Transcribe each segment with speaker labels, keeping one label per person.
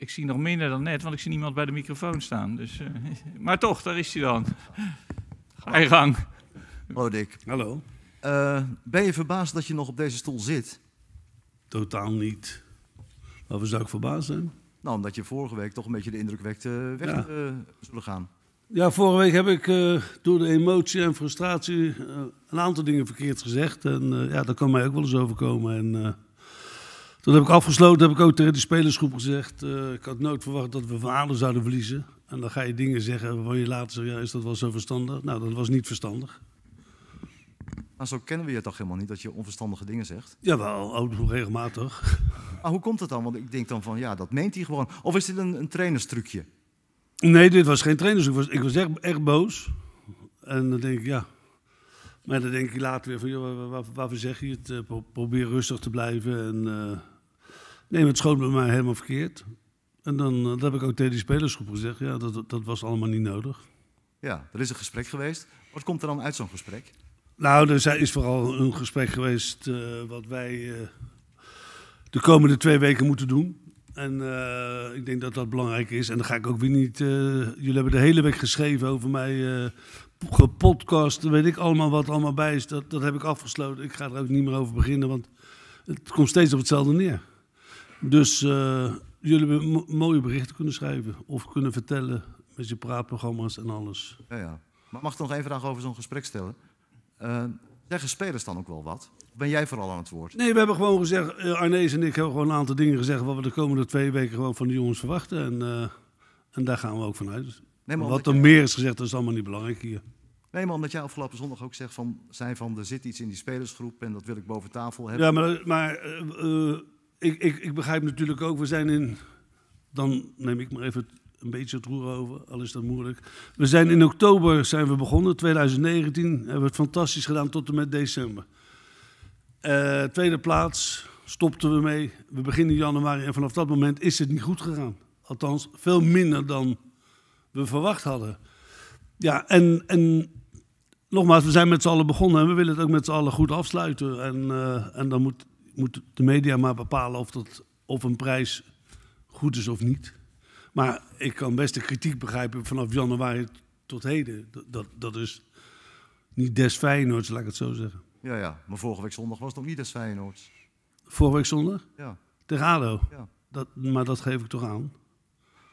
Speaker 1: ik zie nog minder dan net, want ik zie niemand bij de microfoon staan. Dus, eh, maar toch, daar is hij dan.
Speaker 2: Ga je gang. Hallo Dick. Hallo. Eh, ben je verbaasd dat je nog op deze stoel zit? Totaal niet. Waarvoor zou ik verbaasd zijn? Nou, omdat je vorige week toch een beetje de indruk wekte weg ja. Eh, zullen gaan.
Speaker 3: Ja, vorige week heb ik door de emotie en frustratie een aantal dingen verkeerd gezegd. En ja, dat kan mij ook wel eens overkomen. En dat heb ik afgesloten, heb ik ook tegen de spelersgroep gezegd. Eh, ik had nooit verwacht dat we van zouden verliezen. En dan ga je dingen zeggen waarvan je later zegt, ja, is dat wel zo verstandig? Nou, dat was niet verstandig.
Speaker 2: Maar zo kennen we je toch helemaal niet, dat je onverstandige dingen zegt? Jawel, ook regelmatig. Maar hoe komt dat dan? Want ik denk dan van, ja, dat meent hij gewoon. Of is
Speaker 3: dit een, een trainerstrucje? Nee, dit was geen trainerstrucje. Ik was, ik was echt, echt boos. En dan denk ik, ja, maar dan denk ik later weer van, joh, waarvoor zeg je het? Eh, probeer rustig te blijven. En, eh, nee, het schoon bij mij helemaal verkeerd. En dan eh, dat heb ik ook tegen die spelersgroep gezegd. Ja, dat, dat was allemaal niet nodig. Ja, er is een gesprek
Speaker 2: geweest. Wat komt er dan uit zo'n gesprek? Nou, er is vooral een
Speaker 3: gesprek geweest wat wij de komende twee weken moeten doen. En ik denk dat dat belangrijk is. En dan ga ik ook weer niet. jullie hebben de hele week geschreven over mij gepodcast, weet ik allemaal wat allemaal bij is. Dat, dat heb ik afgesloten. Ik ga er ook niet meer over beginnen, want het komt steeds op hetzelfde neer. Dus eh, jullie hebben mooie berichten kunnen schrijven of kunnen vertellen met je praatprogramma's en alles. Ja, ja. Maar mag ik
Speaker 2: nog één vraag over zo'n gesprek stellen? Uh, zeggen spelers dan ook wel wat? ben jij vooral aan het woord?
Speaker 3: Nee, we hebben gewoon gezegd, eh, Arnees en ik hebben gewoon een aantal dingen gezegd... wat we de komende twee weken gewoon van de jongens verwachten. En, en daar gaan we ook vanuit. Dus Nee, maar Wat er meer is gezegd, dat is allemaal niet belangrijk hier.
Speaker 2: Nee, maar omdat jij afgelopen zondag ook zegt van, zei van, er zit iets in die spelersgroep en dat wil ik boven tafel hebben. Ja,
Speaker 3: maar, maar eh, eh, ik, ik, ik begrijp natuurlijk ook, we zijn in, dan neem ik maar even een beetje het roer over, al is dat moeilijk. We zijn in oktober zijn we begonnen, 2019, hebben we het fantastisch gedaan tot en met december. Eh, tweede plaats stopten we mee, we beginnen januari en vanaf dat moment is het niet goed gegaan. Althans, veel minder dan we verwacht hadden. Ja, en, en nogmaals, we zijn met z'n allen begonnen en we willen het ook met z'n allen goed afsluiten. En, eh, en dan moet, moet de media maar bepalen of, dat, of een prijs goed is of niet. Maar ik kan best de kritiek begrijpen vanaf januari tot heden. Dat, dat, is niet des Feyenoords, laat ik het zo zeggen.
Speaker 2: Ja, ja, maar vorige week zondag was het nog niet des Feyenoords.
Speaker 3: Vorige week zondag? Ja. Tegen Ja. Dat, maar dat geef ik toch aan?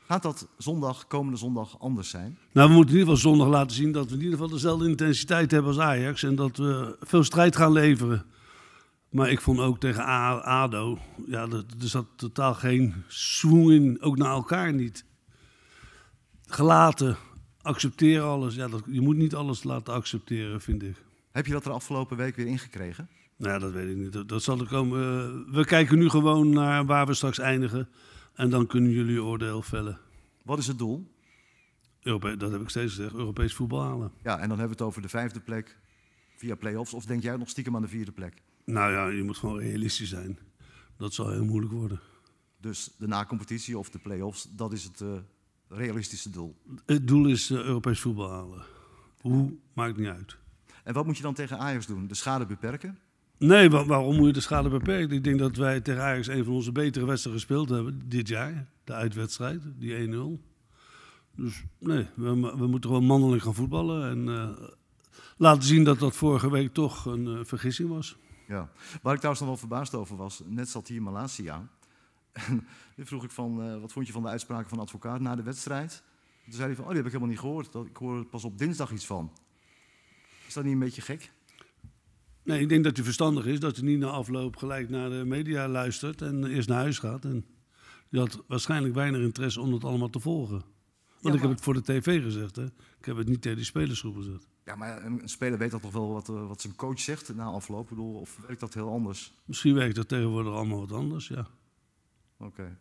Speaker 2: Gaat dat zondag, komende zondag, anders zijn?
Speaker 3: Nou, we moeten in ieder geval zondag laten zien dat we in ieder geval dezelfde intensiteit hebben als Ajax. En dat we veel strijd gaan leveren. Maar ik vond ook tegen ADO, ja, er, zat totaal geen swing in, ook naar elkaar niet. Gelaten, accepteer alles. Ja, dat, je moet niet alles laten accepteren, vind ik. Heb je dat er afgelopen week weer ingekregen? Nou, dat weet ik niet. Dat, zal er komen. Eh, we kijken nu gewoon naar waar we straks eindigen. En dan kunnen jullie oordeel vellen. Wat is het doel? Europe dat heb ik steeds gezegd, Europees voetbal halen. Ja,
Speaker 2: en dan hebben we het over de vijfde plek via play-offs. Of denk jij nog stiekem aan de vierde plek?
Speaker 3: Nou ja, je moet
Speaker 2: gewoon realistisch zijn. Dat zal heel moeilijk worden. Dus de na-competitie of de play-offs, dat is het eh, realistische doel?
Speaker 3: Het doel is eh, Europees voetbal halen. Hoe, maakt niet uit. En wat moet je dan tegen Ajax doen? De schade beperken? Nee, waarom moet je de schade beperken? Ik denk dat wij tegen Ajax een van onze betere wedstrijden gespeeld hebben dit jaar. De uitwedstrijd, die 1-0. Dus nee, we, we, moeten gewoon mannelijk gaan voetballen. En eh, laten zien dat dat vorige week toch een eh, vergissing was. Ja, waar ik trouwens nog
Speaker 2: wel verbaasd over was, net zat hier Malasia. En vroeg ik van, eh, wat vond je van de uitspraken van de advocaat na de wedstrijd? Toen zei hij van, oh, die heb ik helemaal niet gehoord. ik hoor pas op dinsdag iets van.
Speaker 3: Is dat niet een beetje gek? Nee, ik denk dat hij verstandig is dat hij niet na afloop gelijk naar de media luistert en eerst naar huis gaat. En dat had waarschijnlijk weinig interesse om dat allemaal te volgen. Want ik heb het voor de tv gezegd, hè? Ik heb het niet tegen die spelersgroep gezegd.
Speaker 2: Ja, maar een speler weet dat toch wel wat, eh, wat zijn coach zegt na afloop? bedoel, of werkt dat heel anders?
Speaker 3: Misschien werkt dat tegenwoordig allemaal wat anders, ja.
Speaker 2: Oké.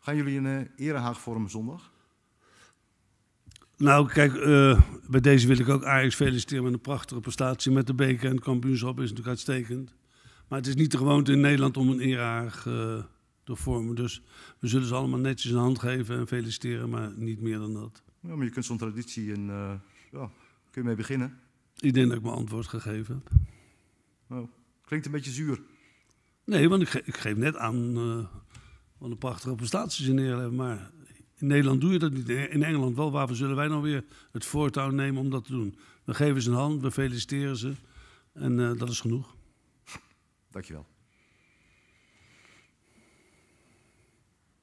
Speaker 2: Gaan jullie een eh, erehaag vormen zondag?
Speaker 3: Nou, kijk, eh, bij deze wil ik ook Ajax feliciteren met een prachtige prestatie met de beker. En het kampioenschap is natuurlijk uitstekend. Maar het is niet de gewoonte in Nederland om een inraag eh, te vormen. Dus we zullen ze allemaal netjes een hand geven en feliciteren, maar niet meer dan dat. Ja, maar je kunt zo'n traditie en uh, ja, kun je mee beginnen. Ik denk dat ik mijn antwoord gegeven heb. Nou, klinkt een beetje zuur. Nee, want ik, ik geef net aan wat een prachtige prestatie in Nederland. Maar in Nederland doe je dat niet. In Engeland wel. Waarvoor zullen wij nou weer het voortouw nemen om dat te doen? We geven ze een hand, we feliciteren ze. En eh, dat is genoeg.
Speaker 2: Dankjewel.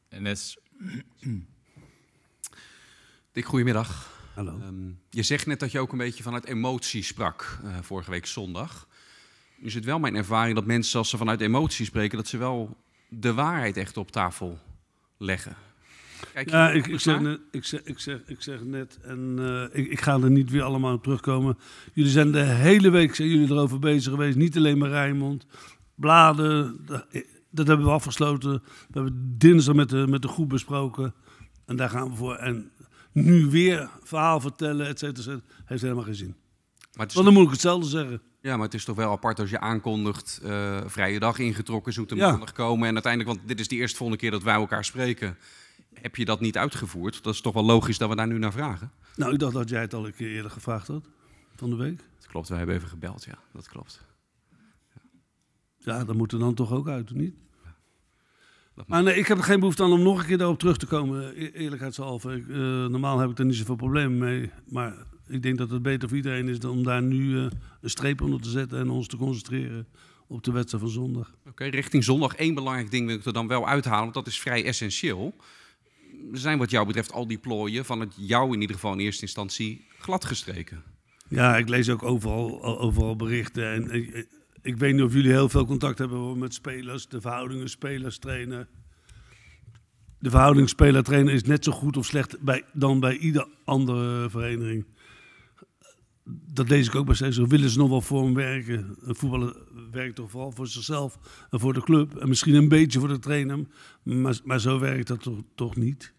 Speaker 2: Nes.
Speaker 1: Dick, goedemiddag. Hallo. Ehm, je zegt net dat je ook een beetje vanuit emotie sprak eh, vorige week zondag. Nu is het wel mijn ervaring dat mensen als ze vanuit emotie spreken, dat ze wel de waarheid echt op tafel leggen
Speaker 3: ja, ik, ik, zeg net, ik, zeg, ik, zeg, ik zeg net, en eh, ik, ik, ga er niet weer allemaal op terugkomen. Jullie zijn de hele week zijn jullie erover bezig geweest. Niet alleen maar Rijnmond, bladen, eh, dat hebben we afgesloten. We hebben dinsdag met de, met de groep besproken. En daar gaan we voor. En nu weer verhaal vertellen, et cetera, heeft helemaal geen zin. Maar Want dan moet ik hetzelfde
Speaker 1: zeggen. Ja, maar het is toch wel apart als je aankondigt, eh, vrije dag ingetrokken, zoet hem ja. komen. En uiteindelijk, want dit is de eerste volgende keer dat wij elkaar spreken heb je dat niet uitgevoerd? Dat is toch wel logisch dat we daar nu naar vragen?
Speaker 3: Nou, ik dacht dat jij het al een keer eerder gevraagd had van de week. Dat klopt, we hebben even gebeld, ja, dat klopt. Ja, ja dat moet er dan toch ook uit, niet? maar nee, ik heb er geen behoefte aan om nog een keer daarop terug te komen, e-, eerlijkheidshalve. Eh, normaal heb ik er niet zoveel problemen mee, maar ik denk dat het beter voor iedereen is om daar nu eh, een streep onder te zetten en ons te concentreren op de wedstrijd van zondag.
Speaker 1: Oké, richting zondag één belangrijk ding wil ik er dan wel uithalen, want dat is vrij essentieel zijn wat jou betreft al die plooien van het jou in ieder geval in eerste instantie gladgestreken.
Speaker 3: Ja, ik lees ook overal, overal berichten. En eh, eh, ik, weet niet of jullie heel veel contact hebben met spelers, de verhoudingen spelers trainen. De verhouding speler-trainer is net zo goed of slecht bij, dan bij ieder andere vereniging. Dat lees ik ook bij steeds. Willen ze nog wel voor hem werken? voetballer werkt toch vooral voor zichzelf en voor de club. En misschien een beetje voor de trainer, maar, maar zo werkt dat toch, toch niet.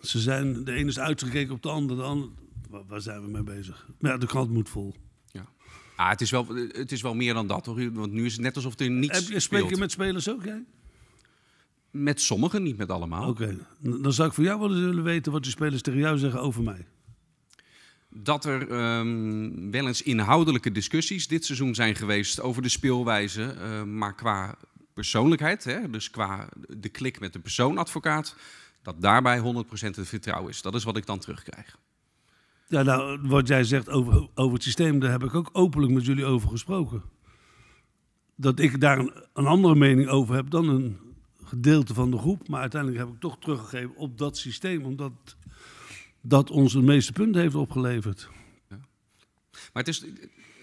Speaker 3: Ze zijn, de ene is uitgekeken op de ander. De waar, zijn we mee bezig? ja, de krant moet vol.
Speaker 1: Ja. Ah, het, is wel, het is wel meer dan dat, hoor. Want nu is het net alsof er niets Heb je, Spreek je
Speaker 3: met spelers ook, jij? Met sommigen, niet met allemaal. Oké, dan zou ik voor jou willen weten wat de spelers tegen jou zeggen over mij
Speaker 1: dat er ehm, wel eens inhoudelijke discussies dit seizoen zijn geweest over de speelwijze, eh, maar qua persoonlijkheid, hè, dus qua de klik met de persoonadvocaat, dat daarbij 100% het vertrouwen is. Dat is wat ik dan terugkrijg.
Speaker 3: Ja, nou, wat jij zegt over, over het systeem, daar heb ik ook openlijk met jullie over gesproken. Dat ik daar een, een andere mening over heb dan een gedeelte van de groep, maar uiteindelijk heb ik toch teruggegeven op dat systeem, omdat dat ons de meeste punten heeft opgeleverd.
Speaker 1: Ja. Maar het is, eh,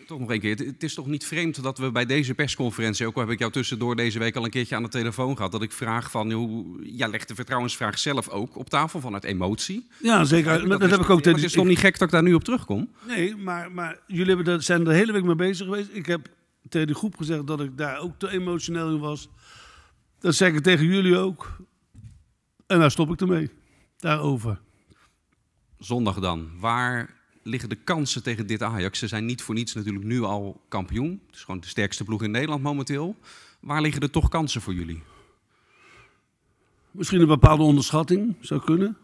Speaker 1: toch nog een keer. Het, is toch niet vreemd dat we bij deze persconferentie, ook al heb ik jou tussendoor deze week al een keertje aan de telefoon gehad, dat ik vraag van hoe. Ja, leg de vertrouwensvraag zelf ook op tafel vanuit emotie. Ja, zeker. Dat, heb ik ook. Tegen. het is toch niet gek dat ik daar nu op terugkom?
Speaker 3: Nee, maar, maar jullie hebben dat zijn er de hele week mee bezig geweest. Ik heb tegen de groep gezegd dat ik daar ook te emotioneel in was. Dat zeg ik tegen jullie ook. En daar stop ik ermee. Daarover
Speaker 1: zondag dan. Waar liggen de kansen tegen dit Ajax? Ze zijn niet voor niets natuurlijk nu al kampioen. Het is gewoon de sterkste ploeg in Nederland momenteel.
Speaker 3: Waar liggen er toch kansen voor jullie? Misschien een bepaalde onderschatting zou kunnen.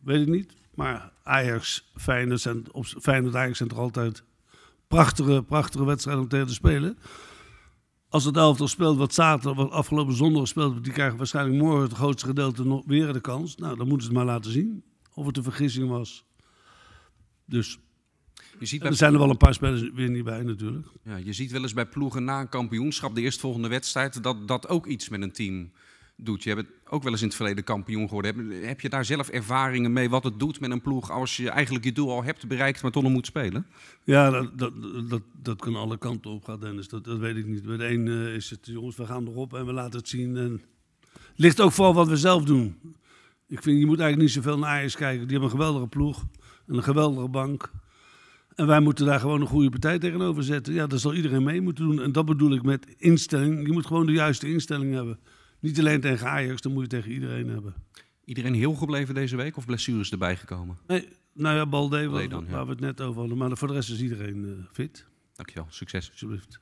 Speaker 3: Weet ik niet. Maar Ajax, Feyenoord, en, Ajax zijn er altijd prachtige, prachtige wedstrijden om tegen te spelen. Als het elftal speelt wat zaterdag, wat afgelopen zondag speelt, die krijgen waarschijnlijk morgen het grootste gedeelte nog weer de kans. Nou, dan moeten ze het maar laten zien of het een vergissing was. Dus je ziet er zijn er wel een paar spelers weer niet bij natuurlijk.
Speaker 1: Ja, je ziet wel eens bij ploegen na een kampioenschap, de eerstvolgende wedstrijd, dat dat ook iets met een team doet. Je hebt ook wel eens in het verleden kampioen geworden. Heb, je daar zelf ervaringen mee wat het doet met een ploeg als je eigenlijk je doel al hebt bereikt, maar toch nog moet spelen?
Speaker 3: Ja, dat, dat, dat, dat kan alle kanten op gaan, Dennis. Dat, dat weet ik niet. Bij de eh, is het, jongens, we gaan erop en we laten het zien. En... Ligt ook vooral wat we zelf doen. Ik vind, je moet eigenlijk niet zoveel naar Ajax kijken. Die hebben een geweldige ploeg en een geweldige bank. En wij moeten daar gewoon een goede partij tegenover zetten. Ja, daar zal iedereen mee moeten doen. En dat bedoel ik met instelling. Je moet gewoon de juiste instelling hebben. Niet alleen tegen Ajax, dan moet je tegen iedereen hebben. Iedereen heel
Speaker 1: gebleven deze week of blessures erbij gekomen?
Speaker 3: Nee, nou ja, Balde, waar, we het net over hadden. Maar voor de rest is iedereen uh, fit. Dankjewel, succes. Alsjeblieft.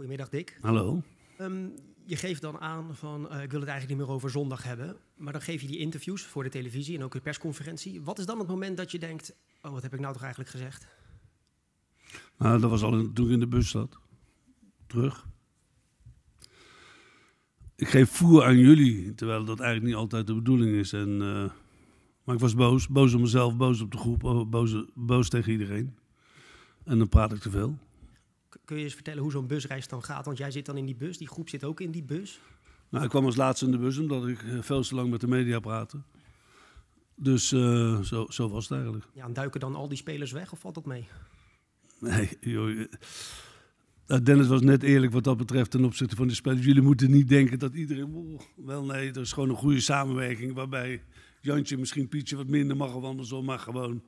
Speaker 4: Goedemiddag Dick. Hallo. Ehm, je geeft dan aan van uh, ik wil het eigenlijk niet meer over zondag hebben. Maar dan geef je die interviews voor de televisie en ook de persconferentie. Wat is dan het moment dat je denkt, oh wat heb ik nou toch eigenlijk gezegd?
Speaker 3: Nou, dat was al toen ik in de bus zat. Terug. Ik geef voer aan jullie, terwijl dat eigenlijk niet altijd de bedoeling is. En, eh, maar ik was boos. Boos op mezelf, boos op de groep, oh, boos, boos tegen iedereen. En dan praat ik te veel.
Speaker 4: Kun je eens vertellen hoe zo'n busreis dan gaat? Want jij zit dan in die bus, die groep zit ook in die bus.
Speaker 3: Nou, ik kwam als laatste in de bus omdat ik eh, veel te lang met de media praatte. Dus eh, zo, zo, was het eigenlijk.
Speaker 4: Ja, duiken dan al die spelers weg of valt dat mee?
Speaker 3: Nee, joh. Eh, Dennis was net eerlijk wat dat betreft ten opzichte van de spelers. Jullie moeten niet denken dat iedereen... wel nee, er is gewoon een goede samenwerking waarbij Jantje misschien Pietje wat minder mag of andersom. Maar gewoon,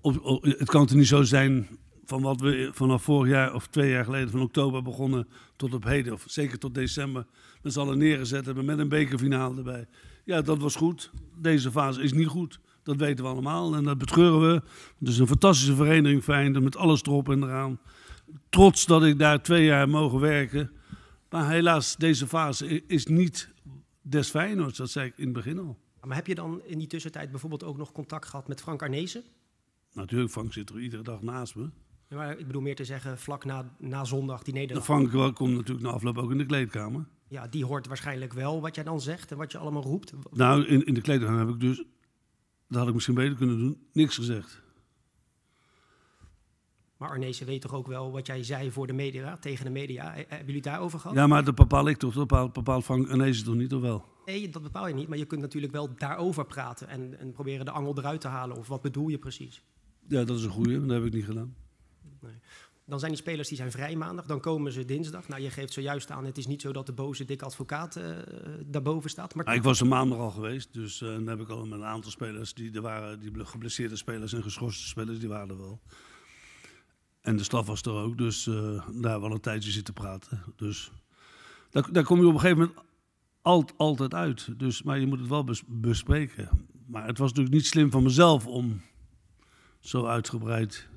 Speaker 3: op, het kan er niet zo zijn van wat we vanaf vorig jaar of twee jaar geleden van oktober begonnen tot op heden, of zeker tot december, met z'n allen neergezet hebben met een bekerfinale erbij. Ja, dat was goed. Deze fase is niet goed. Dat weten we allemaal en dat betreuren we. Het is een fantastische vereniging fijn, met alles erop en eraan. Trots dat ik daar twee jaar mogen werken. Maar helaas, deze fase is niet des Feyenoords. Dat zei ik in het begin al. Maar
Speaker 4: heb je dan in die tussentijd bijvoorbeeld ook nog contact gehad met Frank Arnezen?
Speaker 3: Natuurlijk, Frank zit er iedere dag naast me.
Speaker 4: Ja, ik bedoel meer te zeggen, vlak na, na zondag die Nederlander. De Frank
Speaker 3: komt natuurlijk na afloop ook in de kleedkamer.
Speaker 4: Ja, die hoort waarschijnlijk wel wat jij dan zegt en wat je allemaal roept.
Speaker 3: Nou, in, in de kleedkamer heb ik dus, dat had ik misschien beter kunnen doen, niks gezegd.
Speaker 4: Maar Arnezen weet toch ook wel wat jij zei voor de media, tegen de media. Eh, eh, hebben jullie het daarover gehad? Ja,
Speaker 3: maar dat bepaal ik toch? Dat bepaalt, bepaalt Frank toch niet, of wel?
Speaker 4: Nee, dat bepaal je niet. Maar je kunt natuurlijk wel daarover praten en, en proberen de angel eruit te halen. Of wat bedoel je precies?
Speaker 3: Ja, dat is een goede. Dat heb ik niet gedaan.
Speaker 4: Dan zijn die spelers die zijn vrij maandag, dan komen ze dinsdag. Nou, je geeft zojuist aan, het is niet zo dat de boze dikke advocaat uh, daarboven staat. Maar... Nou, ik was er maandag
Speaker 3: al geweest, dus eh, dan heb ik al met een aantal spelers die er waren, die geblesseerde spelers en geschorste spelers, die waren er wel. En de staf was er ook, dus eh, daar hebben we een tijdje zitten praten. Dus daar, daar kom je op een gegeven moment altijd uit. Dus, maar je moet het wel bespreken. Maar het was natuurlijk niet slim van mezelf om zo uitgebreid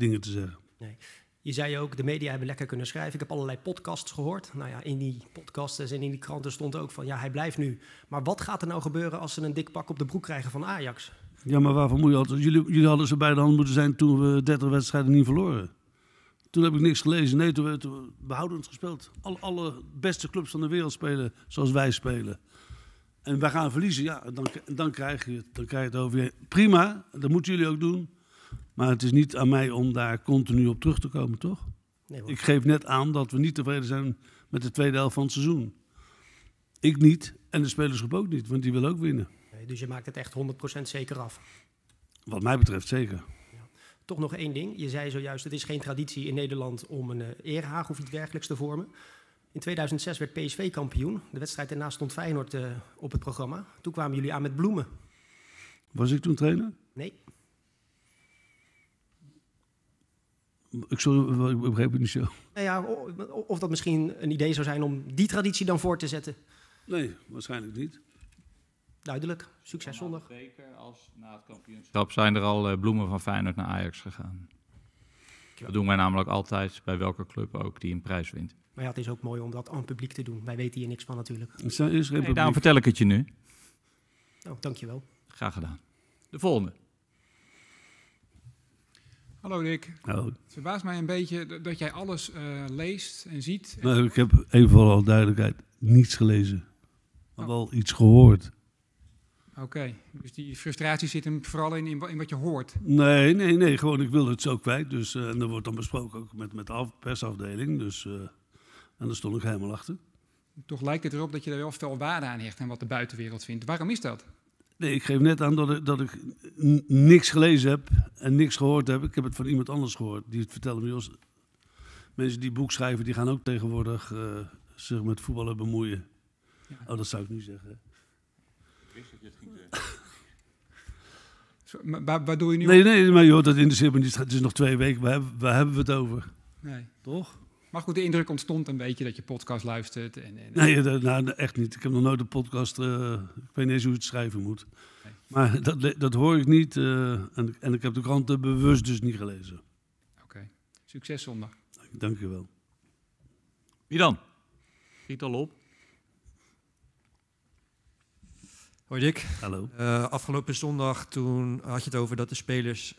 Speaker 3: dingen te zeggen.
Speaker 4: Nee. Je zei ook, de media hebben lekker kunnen schrijven. Ik heb allerlei podcasts gehoord. Nou ja, in die podcasts en in die kranten stond ook van... ja, hij blijft nu. Maar wat gaat er nou gebeuren als ze een dik pak op de broek krijgen van Ajax?
Speaker 3: Ja, maar waarvoor moet je altijd... Jullie, jullie hadden ze bij de hand moeten zijn toen we 30 wedstrijden niet verloren. Toen heb ik niks gelezen. Nee, toen werd behoudend gespeeld. Alle, alle beste clubs van de wereld spelen zoals wij spelen. En wij gaan verliezen, ja, dan, dan, krijg, je, dan krijg je het over je. Prima, dat moeten jullie ook doen. Maar het is niet aan mij om daar continu op terug te komen, toch? Nee, ik geef net aan dat we niet tevreden zijn met de tweede helft van het seizoen. Ik niet en de spelersgroep ook niet, want die wil ook winnen.
Speaker 4: Nee, dus je maakt het echt 100% zeker af?
Speaker 3: Wat mij betreft zeker.
Speaker 4: Toch nog één ding. Je zei zojuist, het is geen traditie in Nederland om een uh, erehaag of iets dergelijks te vormen. In 2006 werd PSV kampioen. De wedstrijd daarna stond Feyenoord eh, op het programma. Toen kwamen jullie aan met bloemen.
Speaker 3: Was ik toen trainer? Nee. Ik, begrijp het niet zo.
Speaker 4: Nou ja, of dat misschien een idee zou zijn om die traditie dan voor te zetten. Nee, waarschijnlijk niet. Duidelijk. Succes nou, zondag. Zeker als na het kampioenschap
Speaker 1: zijn er al eh, bloemen van Feyenoord naar Ajax gegaan. Dat doen wij namelijk altijd bij welke club ook die een prijs wint.
Speaker 4: Maar ja, het is ook mooi om dat aan het publiek te doen. Wij weten hier niks van natuurlijk. Is er, daarom vertel ik het je nu. Oh, dankjewel. Graag gedaan. De volgende. Hallo Dick. Hallo. Het verbaast mij een beetje dat jij alles eh, leest en ziet.
Speaker 3: En... Nou, ik heb even voor al duidelijkheid niets gelezen, maar oh. wel iets gehoord.
Speaker 4: Oké, dus die frustratie zit hem vooral in, in, wat je hoort?
Speaker 3: Nee, nee, nee, gewoon ik wil het zo kwijt. Dus, uh, en dat wordt dan besproken ook met, met de persafdeling. Dus, eh, en daar stond ik helemaal achter. Toch lijkt het erop
Speaker 4: dat je er wel veel waarde aan hecht en wat de buitenwereld vindt. Waarom is dat?
Speaker 3: Nee, ik geef net aan dat ik, dat ik niks gelezen heb en niks gehoord heb. Ik heb het van iemand anders gehoord. Die het vertelde me, Jos, mensen die boek schrijven, die gaan ook tegenwoordig eh, zich met voetballen bemoeien. Ja. Oh, dat zou ik nu zeggen. Ik wist dat je het ging zeggen. maar waar, doe je nu Nee, nee, maar joh, dat interesseert me niet. Het is nog twee weken, waar hebben, waar hebben we het over?
Speaker 4: Nee. Toch? Maar goed, de indruk ontstond een beetje dat je podcast luistert. En, en
Speaker 3: nee, nou, echt niet. Ik heb nog nooit een podcast. Eh, ik weet niet eens hoe het schrijven moet. Maar dat, dat hoor ik niet. Eh, en, en ik heb de kranten bewust dus niet gelezen.
Speaker 1: Oké. Succes zondag. Dank je wel. Wie dan? Giet al op.
Speaker 3: Hoi Dick. Hallo.
Speaker 5: Eh, afgelopen zondag toen had je het over dat de spelers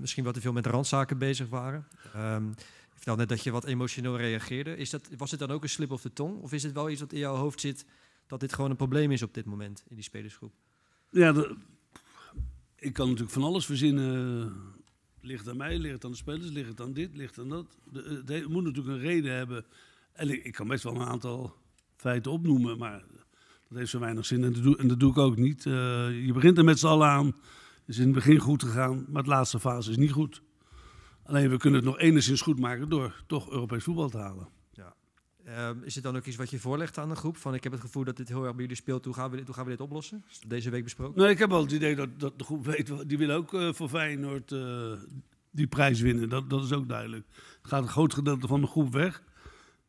Speaker 5: misschien wat te veel met randzaken bezig waren. Um, vertelde net dat je wat emotioneel reageerde. Is dat, was het dan ook een slip of de tong? Of is het wel iets wat in jouw hoofd zit dat dit gewoon een probleem is op dit moment in die spelersgroep?
Speaker 3: Ja, ik kan natuurlijk van alles verzinnen. Ligt aan mij, ligt aan de spelers, ligt aan dit, ligt aan dat. Eh, het moet natuurlijk een reden hebben. En ik, kan best wel een aantal feiten opnoemen, maar dat heeft zo weinig zin en dat doe, en dat doe ik ook niet. Eh, je begint er met z'n allen aan. Is in het begin goed gegaan, maar de laatste fase is niet goed. Alleen we kunnen het nog enigszins goed maken door toch Europees voetbal te halen. Ja. Ehm, is het
Speaker 5: dan ook iets wat je voorlegt aan de groep? Van ik heb het gevoel dat dit heel erg bij jullie speelt. Hoe gaan we dit, hoe gaan we dit oplossen? deze week
Speaker 3: besproken? Nee, ik heb al het idee dat, dat de groep weet. Die willen ook eh, voor Feyenoord uh, die prijs winnen. Dat, dat is ook duidelijk. Het gaat een groot gedeelte van de groep weg.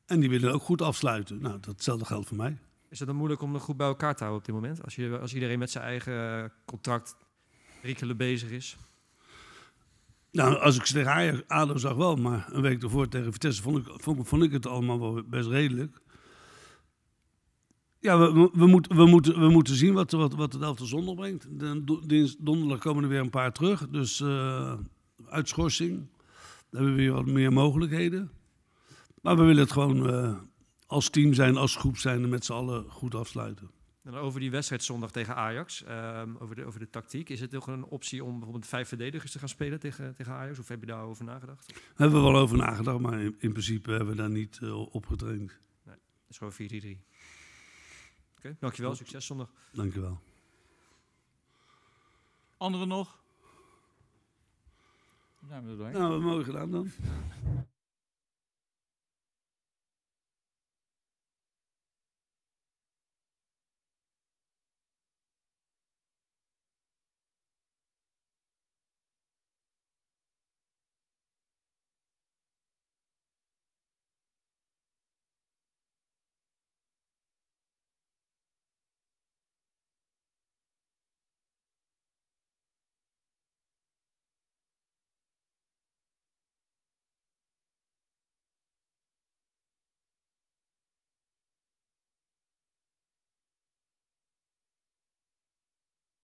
Speaker 3: En die willen ook goed afsluiten. Nou, datzelfde geldt voor mij. Is het dan moeilijk om de groep bij elkaar te houden op dit moment? Als, je, als iedereen met zijn eigen
Speaker 5: eh, contract riekelen bezig is?
Speaker 3: Nou, als ik tegen ADO zag wel, maar een week ervoor tegen Vitesse vond ik, vond, ik het allemaal wel best redelijk. Ja, we, we, moeten, we, moeten, we moeten zien wat, wat, wat het elftal zondag brengt. De, donderdag komen er weer een paar terug. Dus eh, uitschorsing. Dan hebben we weer wat meer mogelijkheden. Maar we willen het gewoon eh, als team zijn, als groep zijn en met z'n allen goed afsluiten
Speaker 5: over die wedstrijd zondag tegen Ajax, ehm, over, de, over de tactiek. Is het toch een optie om bijvoorbeeld vijf verdedigers te gaan spelen tegen, tegen Ajax? Of heb je daarover nagedacht? Daar
Speaker 3: hebben we wel over nagedacht, maar in, principe hebben we daar niet eh, op getraind. Nee, dat is gewoon 4-3.
Speaker 1: Oké,
Speaker 5: dankjewel. Succes zondag.
Speaker 3: Dankjewel.
Speaker 1: Anderen nog?
Speaker 3: Nou, dan we er gedaan dan.